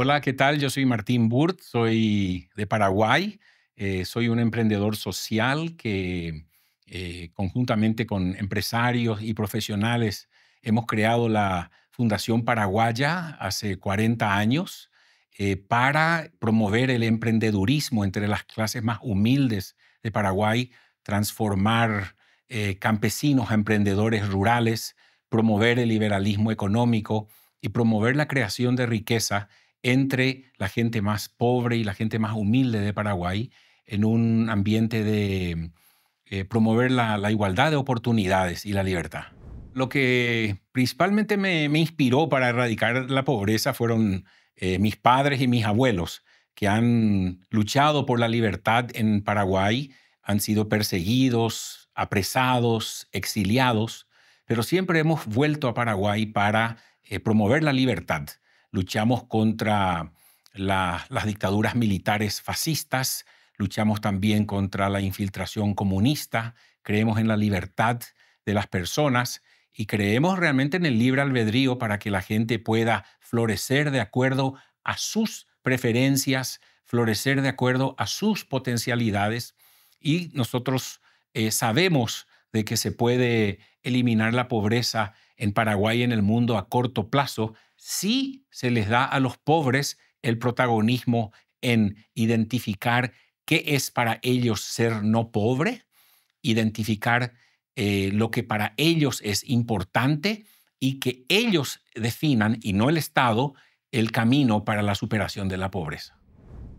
Hola, ¿qué tal? Yo soy Martín Burt, soy de Paraguay, eh, soy un emprendedor social que eh, conjuntamente con empresarios y profesionales hemos creado la Fundación Paraguaya hace 40 años eh, para promover el emprendedurismo entre las clases más humildes de Paraguay, transformar campesinos a emprendedores rurales, promover el liberalismo económico y promover la creación de riqueza entre la gente más pobre y la gente más humilde de Paraguay en un ambiente de eh, promover la, igualdad de oportunidades y la libertad. Lo que principalmente me, inspiró para erradicar la pobreza fueron eh, mis padres y mis abuelos, que han luchado por la libertad en Paraguay, han sido perseguidos, apresados, exiliados, pero siempre hemos vuelto a Paraguay para eh, promover la libertad luchamos contra las dictaduras militares fascistas, luchamos también contra la infiltración comunista, creemos en la libertad de las personas y creemos realmente en el libre albedrío para que la gente pueda florecer de acuerdo a sus preferencias, florecer de acuerdo a sus potencialidades y nosotros eh, sabemos de que se puede eliminar la pobreza en Paraguay y en el mundo a corto plazo si se les da a los pobres el protagonismo en identificar qué es para ellos ser no pobre, identificar eh, lo que para ellos es importante y que ellos definan, y no el Estado, el camino para la superación de la pobreza.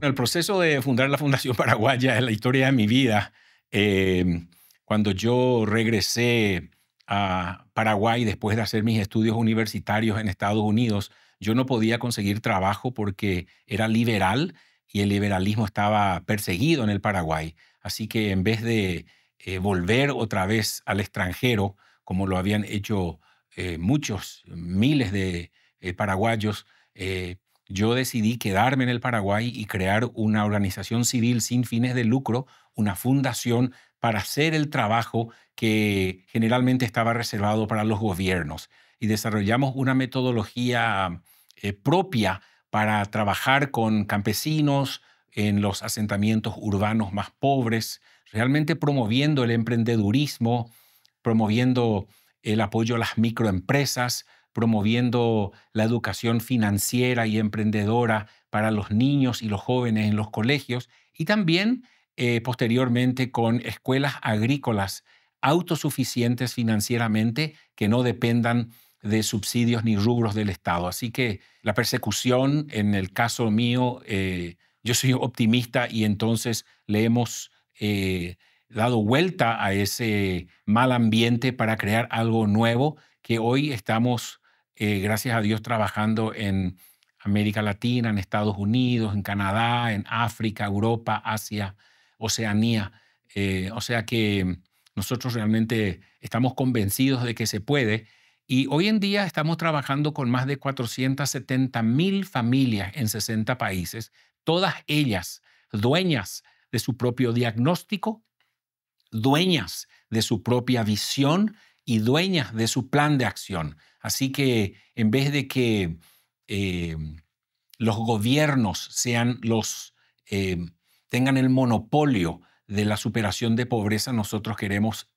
El proceso de fundar la Fundación Paraguaya es la historia de mi vida. Eh, cuando yo regresé a Paraguay después de hacer mis estudios universitarios en Estados Unidos, yo no podía conseguir trabajo porque era liberal y el liberalismo estaba perseguido en el Paraguay. Así que en vez de eh, volver otra vez al extranjero, como lo habían hecho eh, muchos, miles de eh, paraguayos, yo decidí quedarme en el Paraguay y crear una organización civil sin fines de lucro, una fundación para hacer el trabajo que generalmente estaba reservado para los gobiernos. Y desarrollamos una metodología eh, propia para trabajar con campesinos en los asentamientos urbanos más pobres, realmente promoviendo el emprendedurismo, promoviendo el apoyo a las microempresas, promoviendo la educación financiera y emprendedora para los niños y los jóvenes en los colegios y también eh, posteriormente con escuelas agrícolas autosuficientes financieramente, que no dependan de subsidios ni rubros del Estado. Así que la persecución, en el caso mío, eh, yo soy optimista y entonces le hemos eh, dado vuelta a ese mal ambiente para crear algo nuevo que hoy estamos, eh, gracias a Dios, trabajando en América Latina, en Estados Unidos, en Canadá, en África, Europa, Asia, Oceanía. o sea que nosotros realmente estamos convencidos de que se puede y hoy en día estamos trabajando con más de 470 mil familias en 60 países, todas ellas dueñas de su propio diagnóstico, dueñas de su propia visión y dueñas de su plan de acción. Así que en vez de que eh, los gobiernos sean los eh, tengan el monopolio de la superación de pobreza, nosotros queremos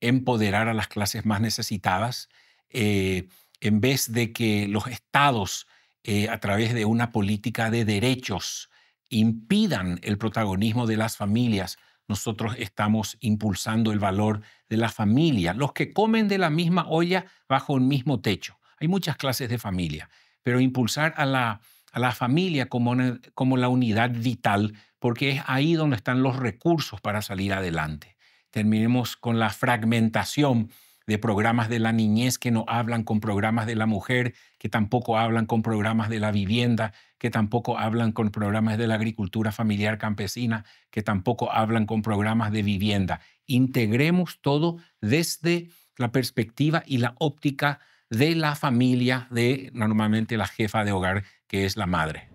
empoderar a las clases más necesitadas, eh, en vez de que los estados, eh, a través de una política de derechos, impidan el protagonismo de las familias, nosotros estamos impulsando el valor de la familia, los que comen de la misma olla bajo el mismo techo. Hay muchas clases de familia, pero impulsar a la a la familia como, como la unidad vital, porque es ahí donde están los recursos para salir adelante. Terminemos con la fragmentación de programas de la niñez que no hablan con programas de la mujer, que tampoco hablan con programas de la vivienda, que tampoco hablan con programas de la agricultura familiar campesina, que tampoco hablan con programas de vivienda. Integremos todo desde la perspectiva y la óptica de la familia, de normalmente la jefa de hogar, que es la madre.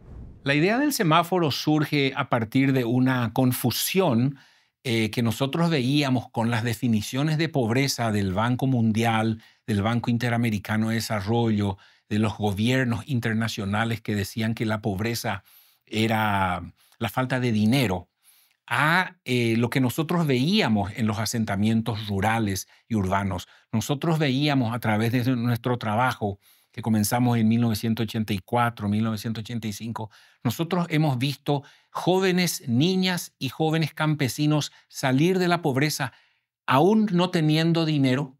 La idea del semáforo surge a partir de una confusión eh, que nosotros veíamos con las definiciones de pobreza del Banco Mundial, del Banco Interamericano de Desarrollo, de los gobiernos internacionales que decían que la pobreza era la falta de dinero, a eh, lo que nosotros veíamos en los asentamientos rurales y urbanos. Nosotros veíamos a través de nuestro trabajo que comenzamos en 1984, 1985, nosotros hemos visto jóvenes, niñas y jóvenes campesinos salir de la pobreza aún no teniendo dinero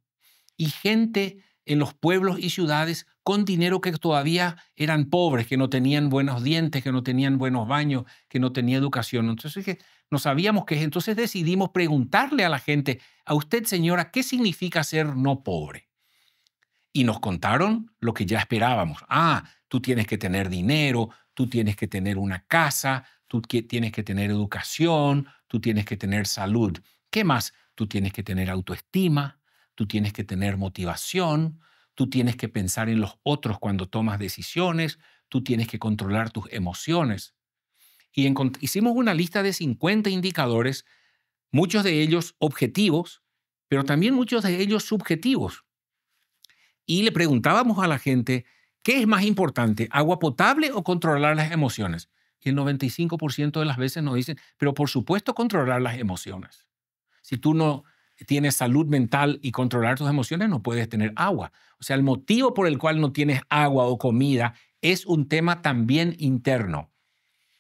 y gente en los pueblos y ciudades con dinero que todavía eran pobres, que no tenían buenos dientes, que no tenían buenos baños, que no tenía educación. Entonces que no sabíamos que Entonces decidimos preguntarle a la gente, a usted señora, ¿qué significa ser no pobre? y nos contaron lo que ya esperábamos. Ah, tú tienes que tener dinero, tú tienes que tener una casa, tú tienes que tener educación, tú tienes que tener salud. ¿Qué más? Tú tienes que tener autoestima, tú tienes que tener motivación, tú tienes que pensar en los otros cuando tomas decisiones, tú tienes que controlar tus emociones. Y hicimos una lista de 50 indicadores, muchos de ellos objetivos, pero también muchos de ellos subjetivos y le preguntábamos a la gente, ¿qué es más importante, agua potable o controlar las emociones? Y el 95% de las veces nos dicen, pero por supuesto controlar las emociones. Si tú no tienes salud mental y controlar tus emociones, no puedes tener agua. O sea, el motivo por el cual no tienes agua o comida es un tema también interno.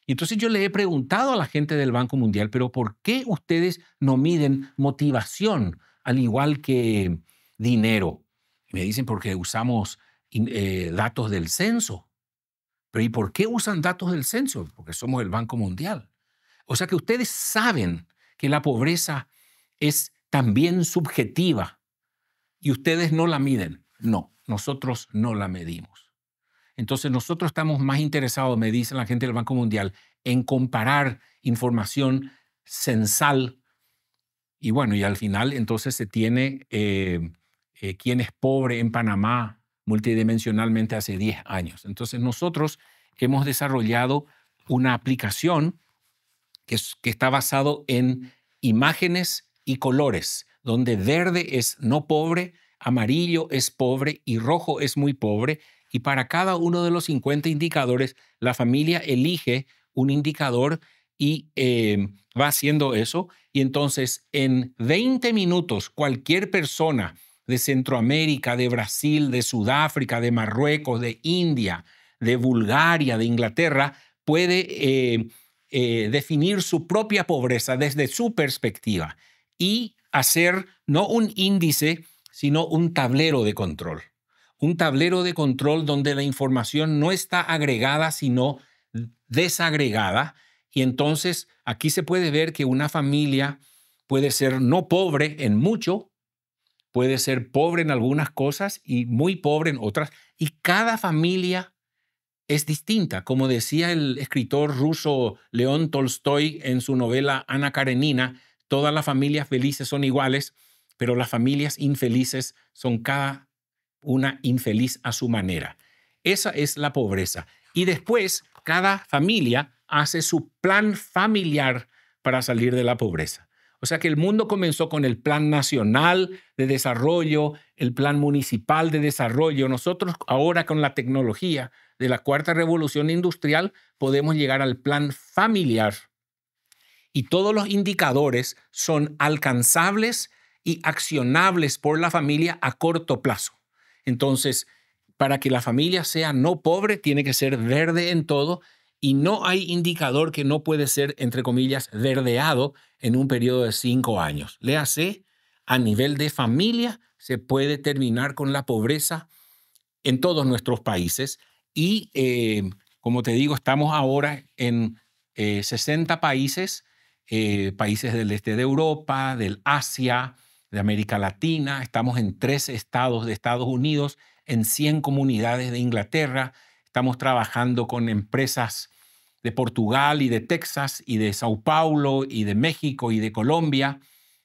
Y entonces yo le he preguntado a la gente del Banco Mundial, pero ¿por qué ustedes no miden motivación al igual que dinero? me dicen porque usamos eh, datos del censo. Pero ¿y por qué usan datos del censo? Porque somos el Banco Mundial. O sea que ustedes saben que la pobreza es también subjetiva y ustedes no la miden. No, nosotros no la medimos. Entonces nosotros estamos más interesados, me dicen la gente del Banco Mundial, en comparar información censal. Y bueno, y al final entonces se tiene eh, eh, quién es pobre en Panamá multidimensionalmente hace 10 años. Entonces nosotros hemos desarrollado una aplicación que, que está basado en imágenes y colores, donde verde es no pobre, amarillo es pobre y rojo es muy pobre. Y para cada uno de los 50 indicadores, la familia elige un indicador y eh, va haciendo eso. Y entonces en 20 minutos cualquier persona de Centroamérica, de Brasil, de Sudáfrica, de Marruecos, de India, de Bulgaria, de Inglaterra, puede eh, eh, definir su propia pobreza desde su perspectiva y hacer no un índice, sino un tablero de control. Un tablero de control donde la información no está agregada, sino desagregada. Y entonces aquí se puede ver que una familia puede ser no pobre en mucho, puede ser pobre en algunas cosas y muy pobre en otras. Y cada familia es distinta. Como decía el escritor ruso León Tolstoy en su novela Ana Karenina, todas las familias felices son iguales, pero las familias infelices son cada una infeliz a su manera. Esa es la pobreza. Y después, cada familia hace su plan familiar para salir de la pobreza. O sea que el mundo comenzó con el Plan Nacional de Desarrollo, el Plan Municipal de Desarrollo. Nosotros ahora con la tecnología de la Cuarta Revolución Industrial podemos llegar al Plan Familiar. Y todos los indicadores son alcanzables y accionables por la familia a corto plazo. Entonces, para que la familia sea no pobre, tiene que ser verde en todo y no hay indicador que no puede ser, entre comillas, verdeado en un periodo de cinco años. ¿Le hace a nivel de familia se puede terminar con la pobreza en todos nuestros países y, eh, como te digo, estamos ahora en 60 eh, países, eh, países del este de Europa, del Asia, de América Latina, estamos en tres estados de Estados Unidos, en 100 comunidades de Inglaterra, Estamos trabajando con empresas de Portugal y de Texas y de Sao Paulo y de México y de Colombia.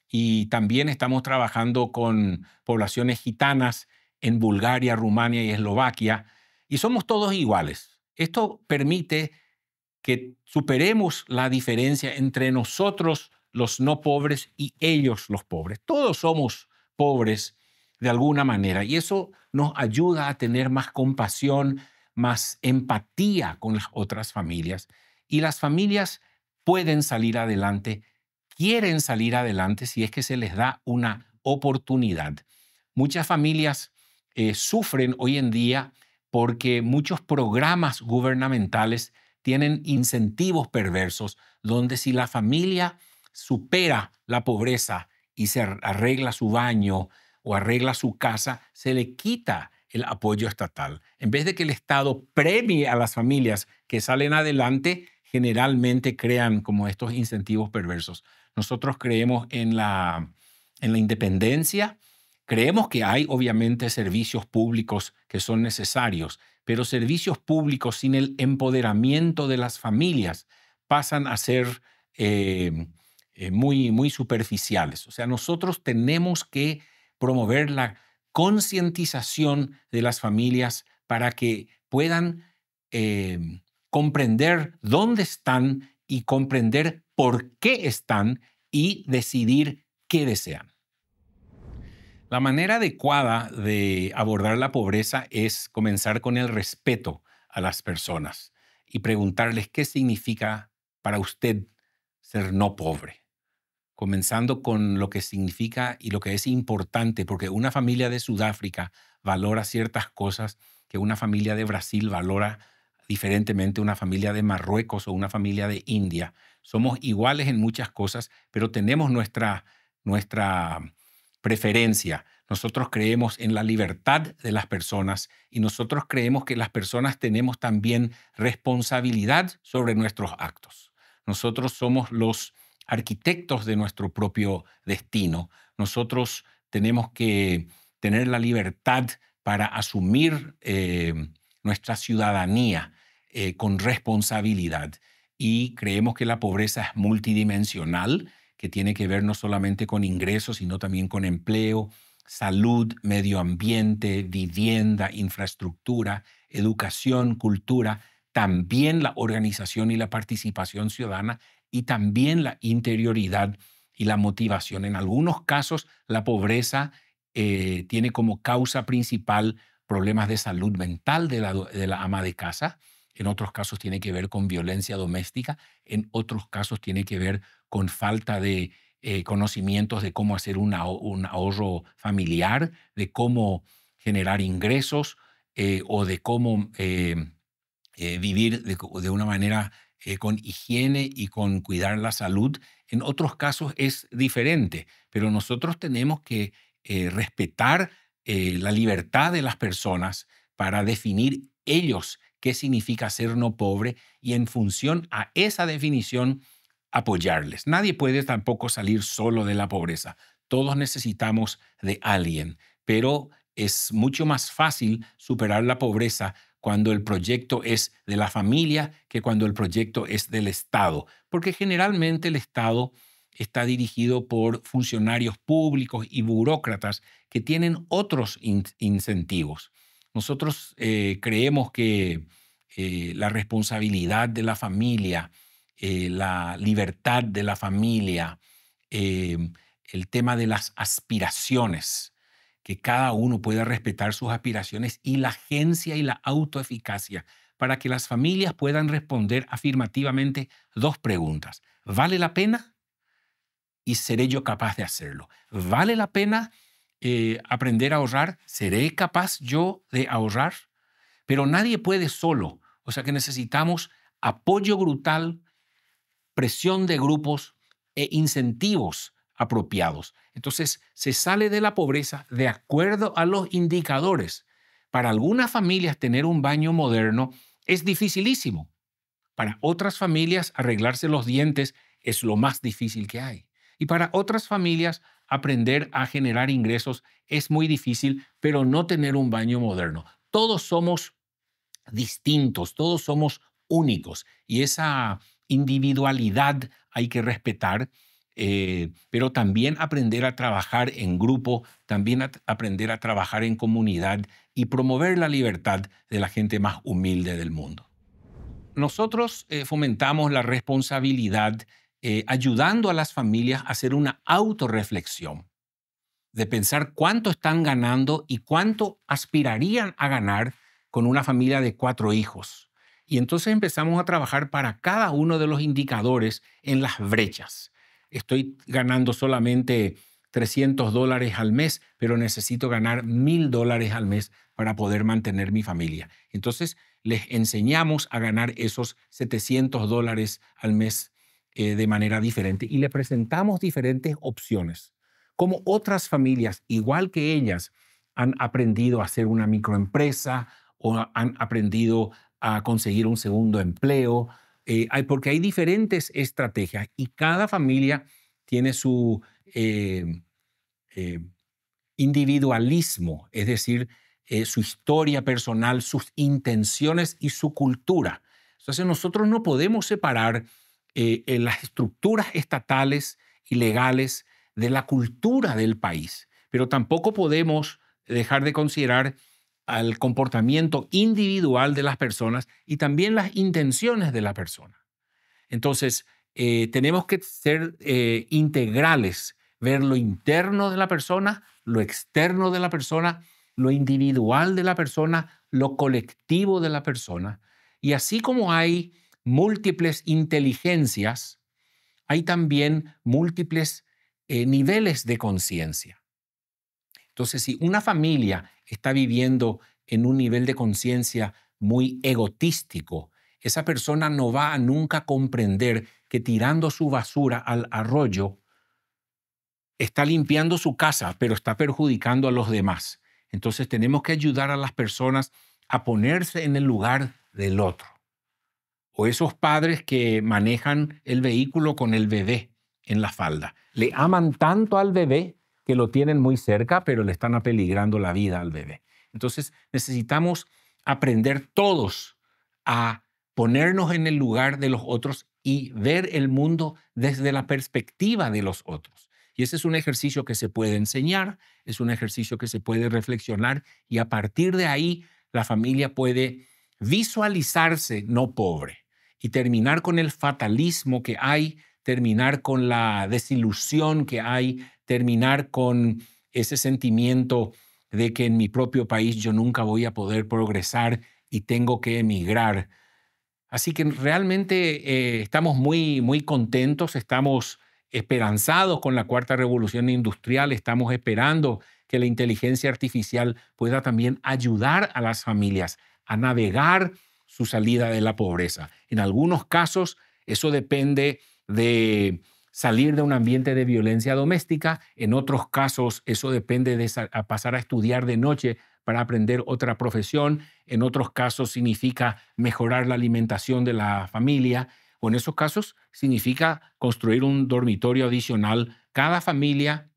Y también estamos trabajando con poblaciones gitanas en Bulgaria, Rumania y Eslovaquia. Y somos todos iguales. Esto permite que superemos la diferencia entre nosotros los no pobres y ellos los pobres. Todos somos pobres de alguna manera y eso nos ayuda a tener más compasión, más empatía con las otras familias. Y las familias pueden salir adelante, quieren salir adelante si es que se les da una oportunidad. Muchas familias eh, sufren hoy en día porque muchos programas gubernamentales tienen incentivos perversos donde si la familia supera la pobreza y se arregla su baño o arregla su casa, se le quita el apoyo estatal. En vez de que el Estado premie a las familias que salen adelante, generalmente crean como estos incentivos perversos. Nosotros creemos en la, en la independencia, creemos que hay obviamente servicios públicos que son necesarios, pero servicios públicos sin el empoderamiento de las familias pasan a ser eh, eh, muy, muy superficiales. O sea, nosotros tenemos que promover la concientización de las familias para que puedan em, comprender dónde están y comprender por qué están y decidir qué desean. La manera adecuada de abordar la pobreza es comenzar con el respeto a las personas y preguntarles qué significa para usted ser no pobre comenzando con lo que significa y lo que es importante, porque una familia de Sudáfrica valora ciertas cosas que una familia de Brasil valora diferentemente, una familia de Marruecos o una familia de India. Somos iguales en muchas cosas, pero tenemos nuestra, nuestra mm, preferencia. Nosotros creemos en la libertad de las personas y nosotros creemos que las personas tenemos también responsabilidad sobre nuestros actos. Nosotros somos los arquitectos de nuestro propio destino. Nosotros tenemos que tener la libertad para asumir eh, nuestra ciudadanía eh, con responsabilidad. Y creemos que la pobreza es multidimensional, que tiene que ver no solamente con ingresos, sino también con empleo, salud, medio ambiente, vivienda, infraestructura, educación, cultura también la organización y la participación ciudadana y también la interioridad y la motivación. En algunos casos, la pobreza eh, tiene como causa principal problemas de salud mental de la, de la ama de casa, en otros casos tiene que ver con violencia doméstica, en otros casos tiene que ver con falta de eh, conocimientos de cómo hacer un ahorro familiar, de cómo generar ingresos eh, o de cómo eh, vivir de, una manera eh, con higiene y con cuidar la salud. En otros casos es diferente, pero nosotros tenemos que eh, respetar la libertad de las personas para definir ellos qué significa ser no pobre y en función a esa definición apoyarles. Nadie puede tampoco salir solo de la pobreza. Todos necesitamos de alguien, pero es mucho más fácil superar la pobreza cuando el proyecto es de la familia que cuando el proyecto es del Estado, porque generalmente el Estado está dirigido por funcionarios públicos y burócratas que tienen otros incentivos. Nosotros eh, creemos que eh, la responsabilidad de la familia, eh, la libertad de la familia, el tema de las aspiraciones, que cada uno pueda respetar sus aspiraciones y la agencia y la autoeficacia para que las familias puedan responder afirmativamente dos preguntas. ¿Vale la pena? Y seré yo capaz de hacerlo. ¿Vale la pena eh, aprender a ahorrar? ¿Seré capaz yo de ahorrar? Pero nadie puede solo. O sea que necesitamos apoyo brutal, presión de grupos e incentivos apropiados. Entonces, se sale de la pobreza de acuerdo a los indicadores. Para algunas familias tener un baño moderno es dificilísimo. Para otras familias arreglarse los dientes es lo más difícil que hay. Y para otras familias aprender a generar ingresos es muy difícil, pero no tener un baño moderno. Todos somos distintos, todos somos únicos y esa individualidad hay que respetar eh, pero también aprender a trabajar en grupo, también aprender a trabajar en comunidad y promover la libertad de la gente más humilde del mundo. Nosotros eh, fomentamos la responsabilidad eh, ayudando a las familias a hacer una autorreflexión, de pensar cuánto están ganando y cuánto aspirarían a ganar con una familia de cuatro hijos. Y entonces empezamos a trabajar para cada uno de los indicadores en las brechas estoy ganando solamente 300 dólares al mes, pero necesito ganar 1000 dólares al mes para poder mantener mi familia. Entonces, les enseñamos a ganar esos 700 dólares al mes eh, de manera diferente y le presentamos diferentes opciones. Como otras familias, igual que ellas, han aprendido a hacer una microempresa o han aprendido a conseguir un segundo empleo eh, porque hay diferentes estrategias y cada familia tiene su eh, eh, individualismo, es decir, su historia personal, sus intenciones y su cultura. Entonces nosotros no podemos separar las estructuras estatales y legales de la cultura del país, pero tampoco podemos dejar de considerar al comportamiento individual de las personas y también las intenciones de la persona. Entonces, eh, tenemos que ser eh, integrales, ver lo interno de la persona, lo externo de la persona, lo individual de la persona, lo colectivo de la persona. Y así como hay múltiples inteligencias, hay también múltiples eh, niveles de conciencia. Entonces, si una familia está viviendo en un nivel de conciencia muy egotístico, esa persona no va a nunca comprender que tirando su basura al arroyo está limpiando su casa, pero está perjudicando a los demás. Entonces tenemos que ayudar a las personas a ponerse en el lugar del otro. O esos padres que manejan el vehículo con el bebé en la falda. Le aman tanto al bebé que lo tienen muy cerca, pero le están apeligrando la vida al bebé. Entonces necesitamos aprender todos a ponernos en el lugar de los otros y ver el mundo desde la perspectiva de los otros. Y ese es un ejercicio que se puede enseñar, es un ejercicio que se puede reflexionar y a partir de ahí la familia puede visualizarse no pobre y terminar con el fatalismo que hay, terminar con la desilusión que hay, terminar con ese sentimiento de que en mi propio país yo nunca voy a poder progresar y tengo que emigrar. Así que realmente eh, estamos muy, muy contentos, estamos esperanzados con la cuarta revolución industrial, estamos esperando que la inteligencia artificial pueda también ayudar a las familias a navegar su salida de la pobreza. En algunos casos, eso depende de salir de un ambiente de violencia doméstica. En otros casos, eso depende de pasar a estudiar de noche para aprender otra profesión. En otros casos, significa mejorar la alimentación de la familia. O en esos casos, significa construir un dormitorio adicional. Cada familia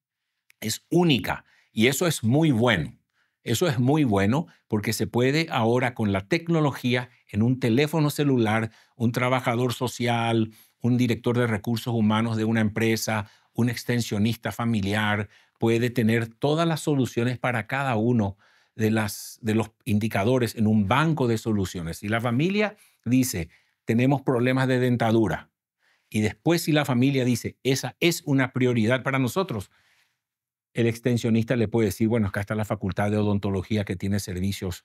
es única y eso es muy bueno. Eso es muy bueno porque se puede ahora con la tecnología en un teléfono celular, un trabajador social, un director de recursos humanos de una empresa, un extensionista familiar, puede tener todas las soluciones para cada uno de, los indicadores en un banco de soluciones. Si la familia dice, tenemos problemas de dentadura, y después si la familia dice, esa es una prioridad para nosotros, el extensionista le puede decir, bueno, acá está la facultad de odontología que tiene servicios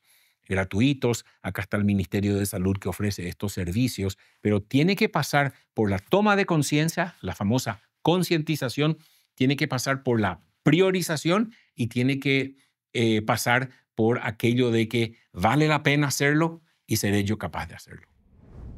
gratuitos, acá está el Ministerio de Salud que ofrece estos servicios, pero tiene que pasar por la toma de conciencia, la famosa concientización, tiene que pasar por la priorización y tiene que eh, pasar por aquello de que vale la pena hacerlo y seré yo capaz de hacerlo.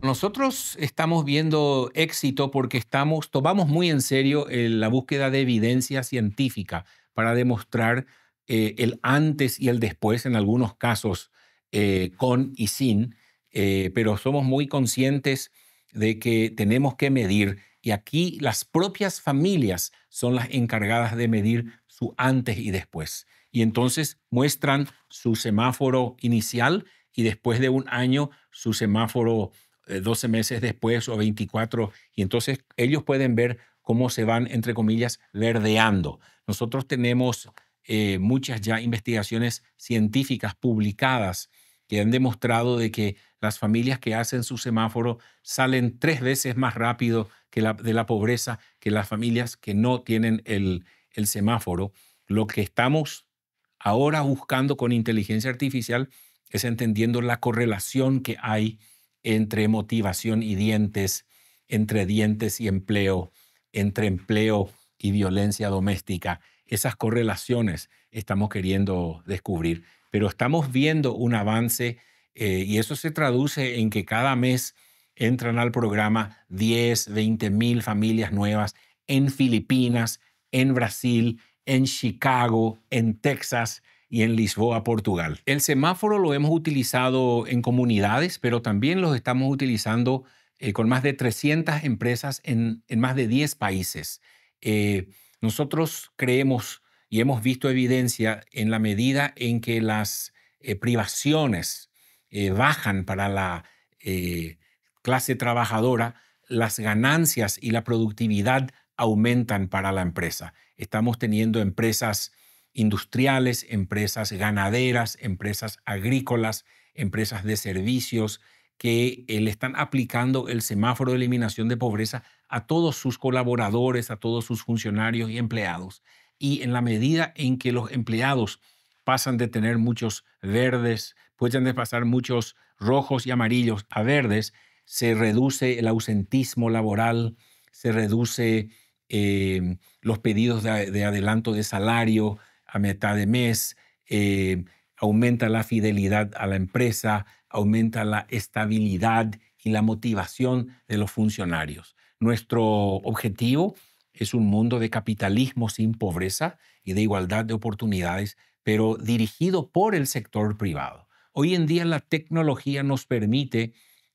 Nosotros estamos viendo éxito porque estamos, tomamos muy en serio eh, la búsqueda de evidencia científica para demostrar eh, el antes y el después en algunos casos eh, con y sin, eh, pero somos muy conscientes de que tenemos que medir y aquí las propias familias son las encargadas de medir su antes y después. Y entonces muestran su semáforo inicial y después de un año su semáforo 12 eh, meses después o 24. Y entonces ellos pueden ver cómo se van, entre comillas, verdeando. Nosotros tenemos muchas ya investigaciones científicas publicadas que han demostrado de que las familias que hacen su semáforo salen tres veces más rápido que la, de la pobreza que las familias que no tienen el, el semáforo. Lo que estamos ahora buscando con inteligencia artificial es entendiendo la correlación que hay entre motivación y dientes, entre dientes y empleo, entre empleo y violencia doméstica, esas correlaciones estamos queriendo descubrir. Pero estamos viendo un avance eh, y eso se traduce en que cada mes entran al programa 10, 20 mil familias nuevas en Filipinas, en Brasil, en Chicago, en Texas y en Lisboa, Portugal. El semáforo lo hemos utilizado en comunidades, pero también los estamos utilizando eh, con más de 300 empresas en, más de 10 países. Eh, nosotros creemos y hemos visto evidencia en la medida en que las eh, privaciones eh, bajan para la eh, clase trabajadora, las ganancias y la productividad aumentan para la empresa. Estamos teniendo empresas industriales, empresas ganaderas, empresas agrícolas, empresas de servicios que le están aplicando el semáforo de eliminación de pobreza a todos sus colaboradores, a todos sus funcionarios y empleados. Y en la medida en que los empleados pasan de tener muchos verdes, pueden de pasar muchos rojos y amarillos a verdes, se reduce el ausentismo laboral, se reduce eh, los pedidos de, adelanto de salario a mitad de mes, eh, aumenta la fidelidad a la empresa, aumenta la estabilidad y la motivación de los funcionarios. Nuestro objetivo es un mundo de capitalismo sin pobreza y de igualdad de oportunidades, pero dirigido por el sector privado. Hoy en día la tecnología nos permite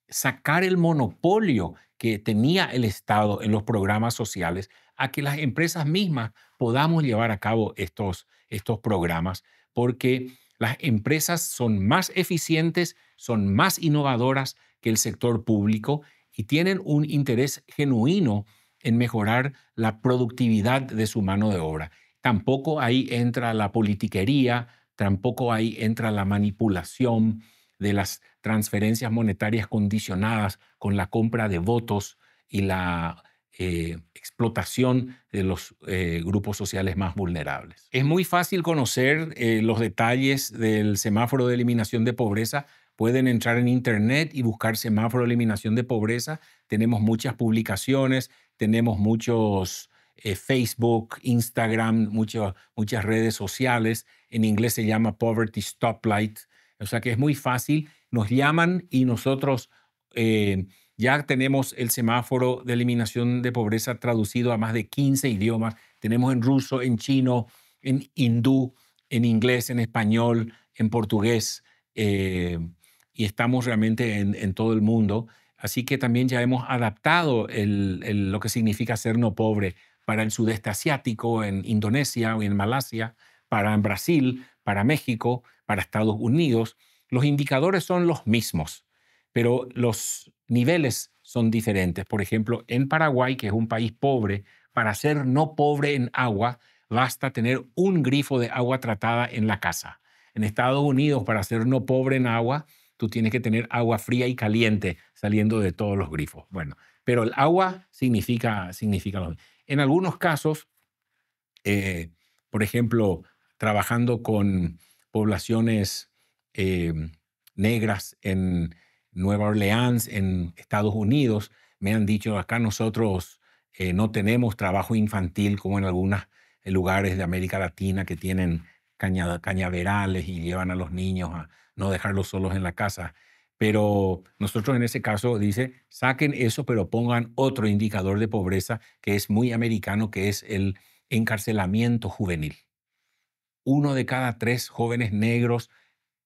sacar el monopolio que tenía el Estado en los programas sociales a que las empresas mismas podamos llevar a cabo estos, estos programas, porque las empresas son más eficientes, son más innovadoras que el sector público y tienen un interés genuino en mejorar la productividad de su mano de obra. Tampoco ahí entra la politiquería, tampoco ahí entra la manipulación de las transferencias monetarias condicionadas con la compra de votos y la eh, explotación de los eh, grupos sociales más vulnerables. Es muy fácil conocer eh, los detalles del semáforo de eliminación de pobreza Pueden entrar en Internet y buscar semáforo de eliminación de pobreza. Tenemos muchas publicaciones, tenemos muchos eh, Facebook, Instagram, muchas redes sociales. En inglés se llama Poverty Stoplight. O sea que es muy fácil. Nos llaman y nosotros eh, ya tenemos el semáforo de eliminación de pobreza traducido a más de 15 idiomas. Tenemos en ruso, en chino, en hindú, en inglés, en español, en portugués. Eh, y estamos realmente en, todo el mundo. Así que también ya hemos adaptado lo que significa ser no pobre para el sudeste asiático, en Indonesia o en Malasia, para Brasil, para México, para Estados Unidos. Los indicadores son los mismos, pero los niveles son diferentes. Por ejemplo, en Paraguay, que es un país pobre, para ser no pobre en agua, basta tener un grifo de agua tratada en la casa. En Estados Unidos, para ser no pobre en agua, tú tienes que tener agua fría y caliente saliendo de todos los grifos. Bueno, pero el agua significa, significa lo mismo. En algunos casos, eh, por ejemplo, trabajando con poblaciones eh, negras en Nueva Orleans, en Estados Unidos, me han dicho, acá nosotros eh, no tenemos trabajo infantil como en algunos lugares de América Latina que tienen cañaverales y llevan a los niños a no dejarlos solos en la casa. Pero nosotros en ese caso dice, saquen eso, pero pongan otro indicador de pobreza que es muy americano, que es el encarcelamiento juvenil. Uno de cada tres jóvenes negros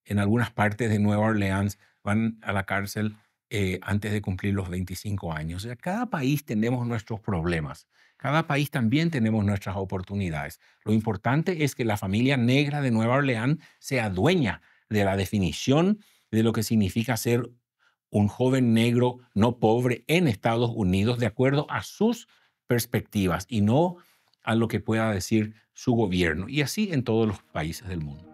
en algunas partes de Nueva Orleans van a la cárcel eh, antes de cumplir los 25 años. O cada país tenemos nuestros problemas. Cada país también tenemos nuestras oportunidades. Lo importante es que la familia negra de Nueva Orleans sea dueña de la definición de lo que significa ser un joven negro no pobre en Estados Unidos de acuerdo a sus perspectivas y no a lo que pueda decir su gobierno. Y así en todos los países del mundo.